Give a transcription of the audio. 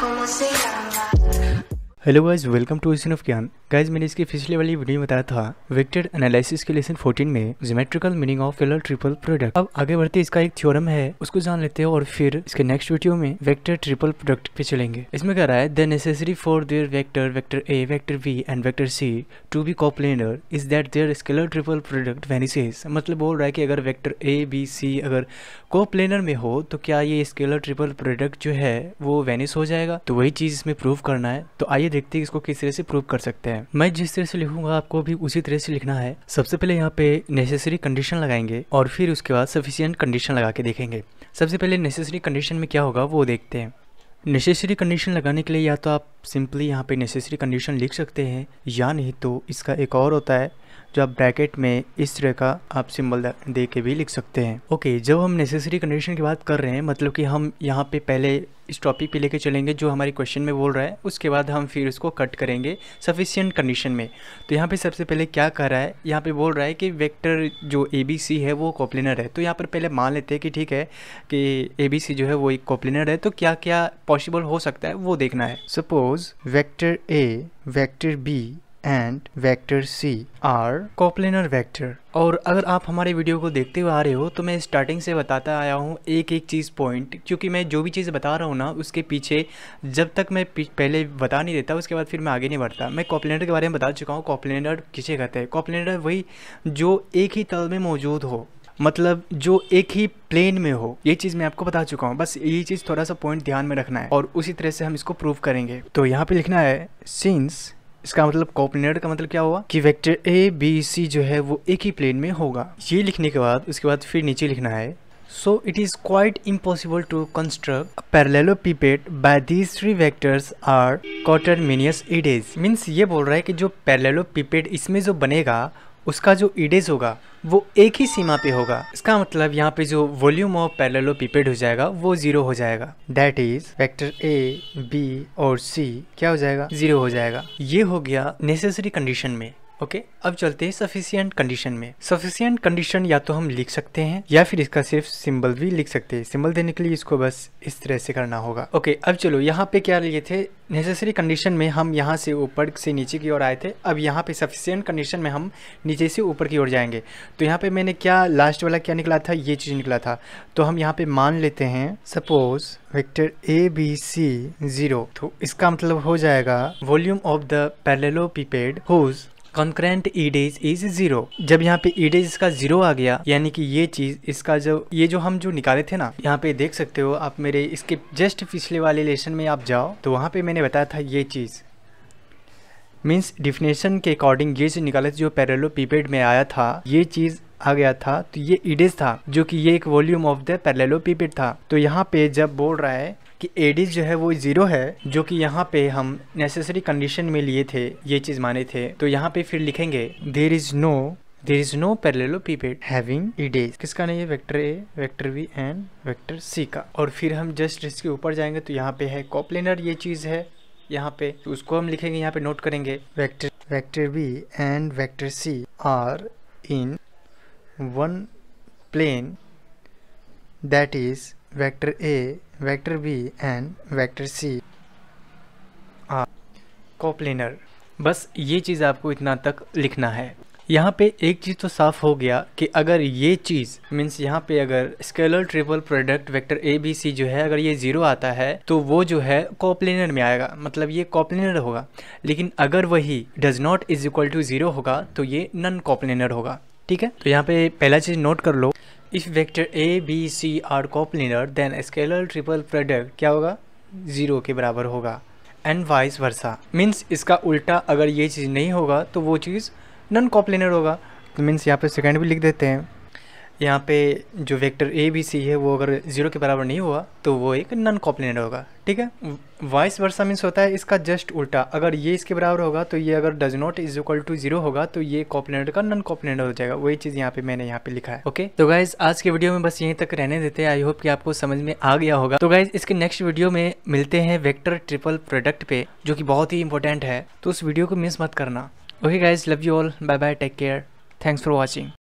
Como se llama? Hello guys welcome to इसन of Gyan guys मैंने इसकी पिछले वाली वीडियो में बताया था वेक्टर एनालिसिस के लेसन 14 में geometrical meaning of scalar triple product अब आगे बढ़ते इसका एक थ्योरम है उसको जान लेते हैं और फिर इसके नेक्स्ट वीडियो में वेक्टर ट्रिपल प्रोडक्ट पे चलेंगे इसमें कह रहा है the necessary for their vector vector A vector B and vector C to be coplanar is that their scalar triple product vanishes मतलब बोल रहा है कि अगर वैक्टर ए बी सी अगर कॉपलेनर में हो तो क्या ये स्केलर ट्रिपल प्रोडक्ट जो है वो वेनिस हो जाएगा तो वही चीज इसमें प्रूव करना है तो आइए देखते हैं इसको किस तरह से प्रूव कर सकते हैं मैं जिस तरह से लिखूंगा आपको भी उसी तरह से लिखना है सबसे पहले यहाँ पे नेसेसरी कंडीशन लगाएंगे और फिर उसके बाद सफिशियंट कंडीशन लगा के देखेंगे सबसे पहले नेसेसरी कंडीशन में क्या होगा वो देखते हैं नेसेसरी कंडीशन लगाने के लिए या तो आप सिंपली यहाँ पे नेसेसरी कंडीशन लिख सकते हैं या नहीं तो इसका एक और होता है जो आप ब्रैकेट में इस तरह का आप सिंबल दे के भी लिख सकते हैं ओके जब हम नेसेसरी कंडीशन की बात कर रहे हैं मतलब कि हम यहाँ पे पहले इस टॉपिक पे लेके चलेंगे जो हमारी क्वेश्चन में बोल रहा है उसके बाद हम फिर उसको कट करेंगे सफिशियंट कंडीशन में तो यहाँ पे सबसे पहले क्या कर रहा है यहाँ पे बोल रहा है कि वेक्टर जो ए बी सी है वो कॉप्लिनर है तो यहाँ पर पहले मान लेते हैं कि ठीक है कि ए बी सी जो है वो एक कॉपलिनर है तो क्या क्या पॉसिबल हो सकता है वो देखना है suppose vector A vector B and vector C are coplanar vector और अगर आप हमारे वीडियो को देखते हुए आ रहे हो तो मैं स्टार्टिंग से बताता आया हूँ एक एक चीज़ पॉइंट क्योंकि मैं जो भी चीज़ बता रहा हूँ ना उसके पीछे जब तक मैं पहले बता नहीं देता उसके बाद फिर मैं आगे नहीं बढ़ता मैं कॉपलेनर के बारे में बता चुका हूँ कॉपलेनर किसे कहते हैं कॉपलेनर वही जो एक ही तल में मौजूद हो मतलब जो एक ही प्लेन में हो ये चीज मैं आपको बता चुका हूँ बस ये चीज थोड़ा सा पॉइंट ध्यान में रखना है और उसी तरह से हम इसको प्रूव करेंगे तो यहाँ पे लिखना है सिंस इसका मतलब कॉपलिनेट का मतलब क्या हुआ कि वेक्टर ए बी सी जो है वो एक ही प्लेन में होगा ये लिखने के बाद उसके बाद फिर नीचे लिखना है so it is quite impossible to construct parallelepiped by these three vectors are coterminous edges means ये बोल रहा है कि जो पैरलेलो पीपेड इसमें जो बनेगा उसका जो इडेज होगा वो एक ही सीमा पे होगा इसका मतलब यहाँ पे जो वॉल्यूम ऑफ पैरेललो पीपेड हो जाएगा वो जीरो हो जाएगा that is vector A B और सी क्या हो जाएगा जीरो हो जाएगा ये हो गया नेसेसरी कंडीशन में ओके okay, अब चलते हैं सफिशियंट कंडीशन में सफिशियंट कंडीशन या तो हम लिख सकते हैं या फिर इसका सिर्फ सिंबल भी लिख सकते हैं सिंबल देने के लिए इसको बस इस तरह से करना होगा ओके okay, अब चलो यहाँ पे क्या लिए थे नेसेसरी कंडीशन में हम यहाँ से ऊपर से नीचे की ओर आए थे अब यहाँ पे सफिशियंट कंडीशन में हम नीचे से ऊपर की ओर जाएंगे तो यहाँ पे मैंने क्या लास्ट वाला क्या निकला था ये चीज़ निकला था तो हम यहाँ पे मान लेते हैं suppose vector A B C zero तो इसका मतलब हो जाएगा volume of the parallelepiped whose concurrent edges is zero जब यहाँ पे ई डेज इसका जीरो आ गया यानी कि ये चीज इसका जो ये जो हम जो निकाले थे ना यहाँ पे देख सकते हो आप मेरे इसके जस्ट पिछले वाले लेसन में आप जाओ तो वहाँ पे मैंने बताया था ये चीज़ मीन्स डिफिनेशन के अकॉर्डिंग ये चीज निकाले जो पैरेलो पीपेड में आया था ये चीज आ गया था तो ये ईडेज था जो कि ये एक volume of the parallelepiped था तो यहाँ पे जब बोल रहा है कि एडीज जो है वो ज़ीरो है जो कि यहाँ पे हम नेसेसरी कंडीशन में लिए थे ये चीज़ माने थे तो यहाँ पे फिर लिखेंगे there is no there is no parallelepiped having edges किसका नहीं है vector A vector B and vector C का और फिर हम जस्ट इसके ऊपर जाएंगे तो यहाँ पे है कॉपलेनर ये चीज़ है यहाँ पे तो उसको हम लिखेंगे यहाँ पे नोट करेंगे vector vector B and vector C are in one plane that is vector A, vector B and vector C are coplanar. बस ये चीज़ आपको इतना तक लिखना है यहाँ पे एक चीज़ तो साफ हो गया कि अगर ये चीज़ मीन्स यहाँ पे अगर scalar triple product vector A B C जो है अगर ये जीरो आता है तो वो जो है कॉपलेनर में आएगा मतलब ये कॉपलेनर होगा लेकिन अगर वही does not is equal to zero होगा तो ये नन कॉपलेनर होगा ठीक है तो यहाँ पे पहला चीज़ नोट कर लो if vector A B C are coplanar then scalar triple product क्या होगा जीरो के बराबर होगा एंड वाइस वर्सा मीन्स इसका उल्टा अगर ये चीज़ नहीं होगा तो वो चीज़ नॉन कॉपलिनर होगा तो मीन्स यहाँ पे सेकेंड भी लिख देते हैं यहाँ पे जो वेक्टर ए बी सी है वो अगर ज़ीरो के बराबर नहीं हुआ तो वो एक नन कॉप्लिनेट होगा ठीक है वाइस वर्सा मीन्स होता है इसका जस्ट उल्टा अगर ये इसके बराबर होगा तो ये अगर does not is equal to zero होगा तो ये कॉप्लिनेट का नन कॉप्लिनेट हो जाएगा वही चीज़ यहाँ पे मैंने यहाँ पे लिखा है ओके तो गाइज आज के वीडियो में बस यहीं तक रहने देते हैं आई होप कि आपको समझ में आ गया होगा तो गाइज इसके नेक्स्ट वीडियो में मिलते हैं वेक्टर ट्रिपल प्रोडक्ट पे जो कि बहुत ही इंपॉर्टेंट है तो उस वीडियो को मिस मत करना okay guys love you all bye bye take care thanks for watching